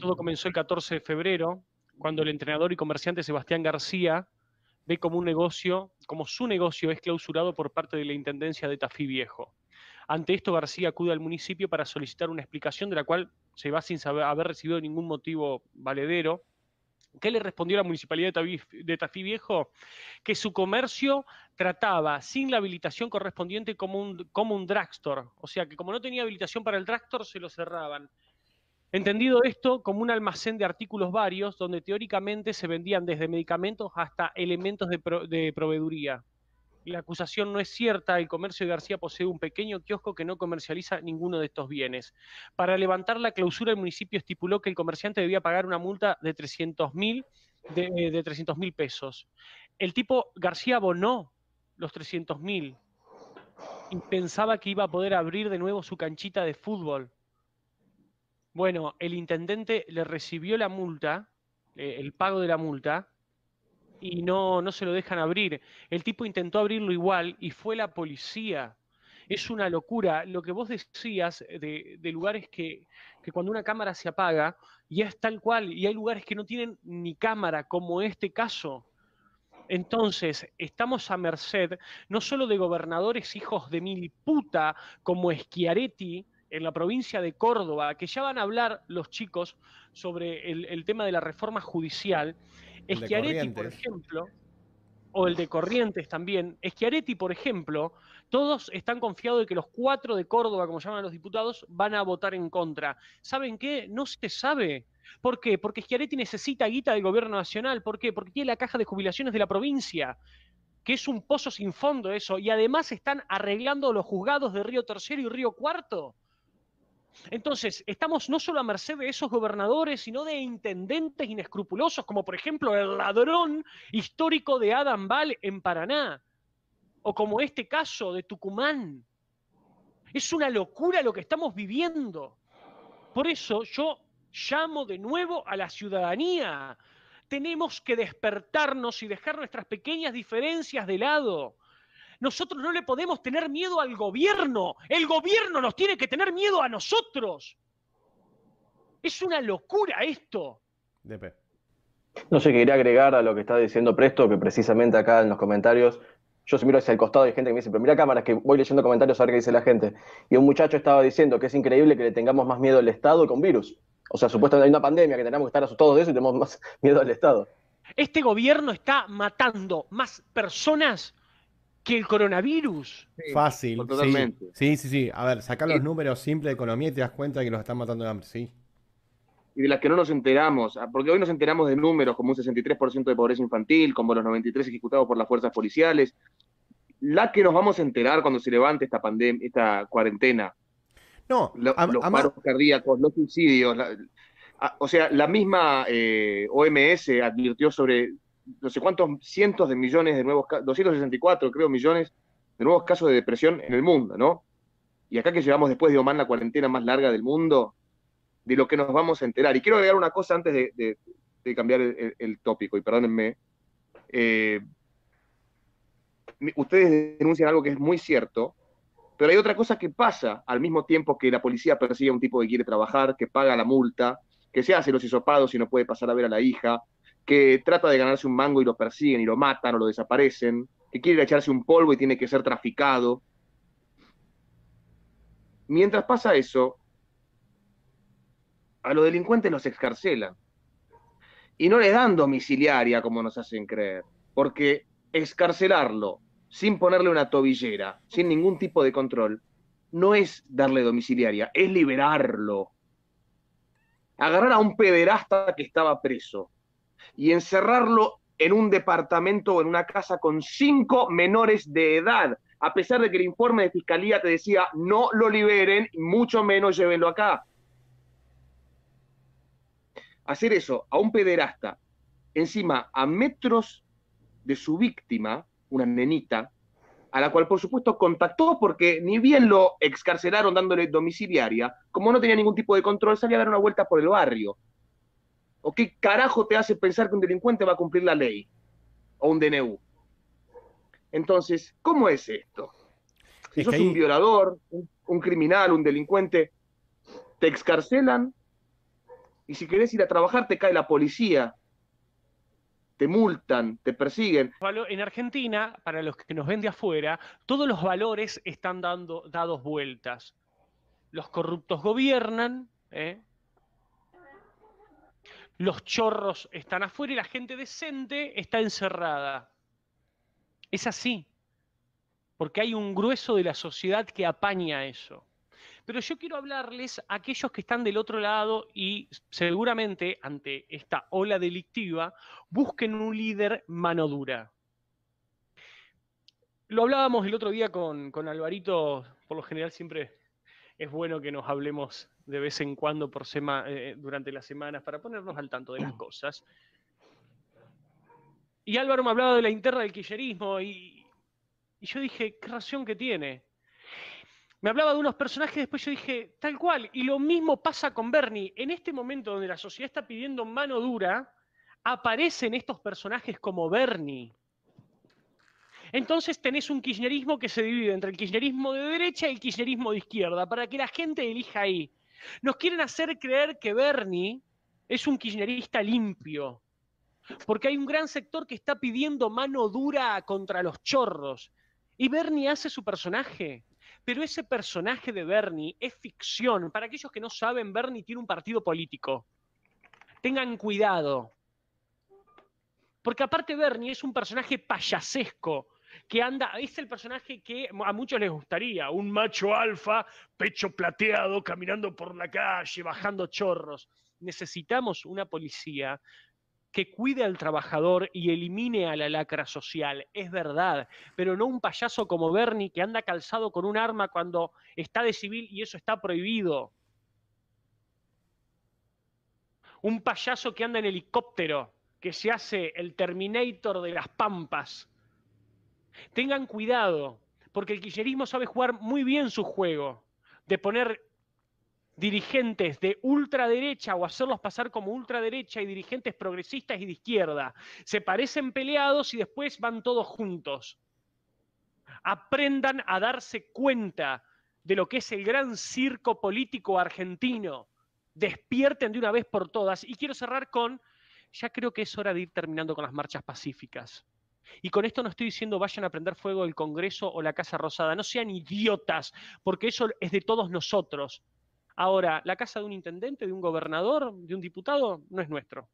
Todo comenzó el 14 de febrero, cuando el entrenador y comerciante Sebastián García ve como un negocio, como su negocio es clausurado por parte de la Intendencia de Tafí Viejo. Ante esto, García acude al municipio para solicitar una explicación de la cual se va sin saber, haber recibido ningún motivo valedero. ¿Qué le respondió la municipalidad de Tafí, Viejo? Que su comercio trataba sin la habilitación correspondiente como un, como un O sea que como no tenía habilitación para el dragstore, se lo cerraban. Entendido esto como un almacén de artículos varios, donde teóricamente se vendían desde medicamentos hasta elementos de, proveeduría. La acusación no es cierta, el comercio de García posee un pequeño kiosco que no comercializa ninguno de estos bienes. Para levantar la clausura, el municipio estipuló que el comerciante debía pagar una multa de 300 mil de, eh, pesos. El tipo García abonó los 300 mil y pensaba que iba a poder abrir de nuevo su canchita de fútbol bueno, el intendente le recibió la multa, eh, el pago de la multa, y no, no se lo dejan abrir. El tipo intentó abrirlo igual y fue la policía. Es una locura. Lo que vos decías de, lugares que, que, cuando una cámara se apaga, ya es tal cual, y hay lugares que no tienen ni cámara, como este caso. Entonces, estamos a merced no solo de gobernadores hijos de mil puta como Schiaretti, en la provincia de Córdoba, que ya van a hablar los chicos sobre el, tema de la reforma judicial. Eschiaretti, por ejemplo, o el de Corrientes también, Eschiaretti, por ejemplo, todos están confiados de que los cuatro de Córdoba, como llaman los diputados, van a votar en contra. ¿Saben qué? No se sabe. ¿Por qué? Porque Schiaretti necesita guita del gobierno nacional. ¿Por qué? Porque tiene la caja de jubilaciones de la provincia, que es un pozo sin fondo eso. Y además están arreglando los juzgados de Río Tercero y Río Cuarto. Entonces, estamos no solo a merced de esos gobernadores, sino de intendentes inescrupulosos, como por ejemplo el ladrón histórico de Adam Val en Paraná, o como este caso de Tucumán. Es una locura lo que estamos viviendo. Por eso yo llamo de nuevo a la ciudadanía. Tenemos que despertarnos y dejar nuestras pequeñas diferencias de lado nosotros no le podemos tener miedo al gobierno. El gobierno nos tiene que tener miedo a nosotros. Es una locura esto. No sé, quería agregar a lo que está diciendo Presto, que precisamente acá en los comentarios, yo se miro hacia el costado y hay gente que me dice, pero mira cámaras, que voy leyendo comentarios a ver qué dice la gente. Y un muchacho estaba diciendo que es increíble que le tengamos más miedo al Estado con virus. O sea, supuestamente hay una pandemia que tenemos que estar asustados de eso y tenemos más miedo al Estado. Este gobierno está matando más personas que el coronavirus. Fácil. Totalmente. Sí, sí, sí. A ver, sacar los números simples de economía y te das cuenta que nos están matando de hambre, sí. Y de las que no nos enteramos, ah, porque hoy nos enteramos de números como un 63% de pobreza infantil, como los 93 ejecutados por las fuerzas policiales. La que nos vamos a enterar cuando se levante esta pandemia, esta cuarentena. No, los, paros cardíacos, los suicidios. Ah, o sea, la misma eh, OMS advirtió sobre no sé cuántos cientos de millones de nuevos casos, 264 creo millones de nuevos casos de depresión en el mundo, ¿no? Y acá que llevamos después de omar la cuarentena más larga del mundo, de lo que nos vamos a enterar. Y quiero agregar una cosa antes de, cambiar el, tópico, y perdónenme. Eh, ustedes denuncian algo que es muy cierto, pero hay otra cosa que pasa al mismo tiempo que la policía persigue a un tipo que quiere trabajar, que paga la multa, que se hace los hisopados y no puede pasar a ver a la hija, que trata de ganarse un mango y lo persiguen y lo matan o lo desaparecen, que quiere echarse un polvo y tiene que ser traficado. Mientras pasa eso, a los delincuentes los excarcelan. Y no le dan domiciliaria como nos hacen creer, porque excarcelarlo sin ponerle una tobillera, sin ningún tipo de control, no es darle domiciliaria, es liberarlo. Agarrar a un pederasta que estaba preso y encerrarlo en un departamento o en una casa con cinco menores de edad, a pesar de que el informe de fiscalía te decía no lo liberen, mucho menos llévenlo acá. Hacer eso a un pederasta, encima a metros de su víctima, una nenita, a la cual por supuesto contactó porque ni bien lo excarcelaron dándole domiciliaria, como no tenía ningún tipo de control, salía a dar una vuelta por el barrio. ¿O qué carajo te hace pensar que un delincuente va a cumplir la ley? O un DNU. Entonces, ¿cómo es esto? Si sos un violador, un, criminal, un delincuente, te excarcelan y si querés ir a trabajar te cae la policía, te multan, te persiguen. En Argentina, para los que nos ven de afuera, todos los valores están dando, dados vueltas. Los corruptos gobiernan, ¿eh? los chorros están afuera y la gente decente está encerrada. Es así, porque hay un grueso de la sociedad que apaña eso. Pero yo quiero hablarles a aquellos que están del otro lado y seguramente ante esta ola delictiva busquen un líder mano dura. Lo hablábamos el otro día con, con Alvarito, por lo general siempre es bueno que nos hablemos de vez en cuando por eh, semana durante las semanas para ponernos al tanto de las cosas. Y Álvaro me hablaba de la interna del kirchnerismo, y, yo dije, qué razón que tiene. Me hablaba de unos personajes, después yo dije, tal cual. Y lo mismo pasa con Bernie. En este momento donde la sociedad está pidiendo mano dura, aparecen estos personajes como Bernie. Entonces tenés un kirchnerismo que se divide entre el kirchnerismo de derecha y el kirchnerismo de izquierda, para que la gente elija ahí. Nos quieren hacer creer que Bernie es un kirchnerista limpio, porque hay un gran sector que está pidiendo mano dura contra los chorros. Y Bernie hace su personaje. Pero ese personaje de Bernie es ficción. Para aquellos que no saben, Bernie tiene un partido político. Tengan cuidado. Porque aparte Bernie es un personaje payasesco que anda, es el personaje que a muchos les gustaría, un macho alfa, pecho plateado, caminando por la calle, bajando chorros. Necesitamos una policía que cuide al trabajador y elimine a la lacra social, es verdad, pero no un payaso como Bernie que anda calzado con un arma cuando está de civil y eso está prohibido. Un payaso que anda en helicóptero, que se hace el Terminator de las Pampas, Tengan cuidado, porque el kirchnerismo sabe jugar muy bien su juego de poner dirigentes de ultraderecha o hacerlos pasar como ultraderecha y dirigentes progresistas y de izquierda. Se parecen peleados y después van todos juntos. Aprendan a darse cuenta de lo que es el gran circo político argentino. Despierten de una vez por todas. Y quiero cerrar con, ya creo que es hora de ir terminando con las marchas pacíficas. Y con esto no estoy diciendo vayan a prender fuego el Congreso o la Casa Rosada, no sean idiotas, porque eso es de todos nosotros. Ahora, la casa de un intendente, de un gobernador, de un diputado, no es nuestro.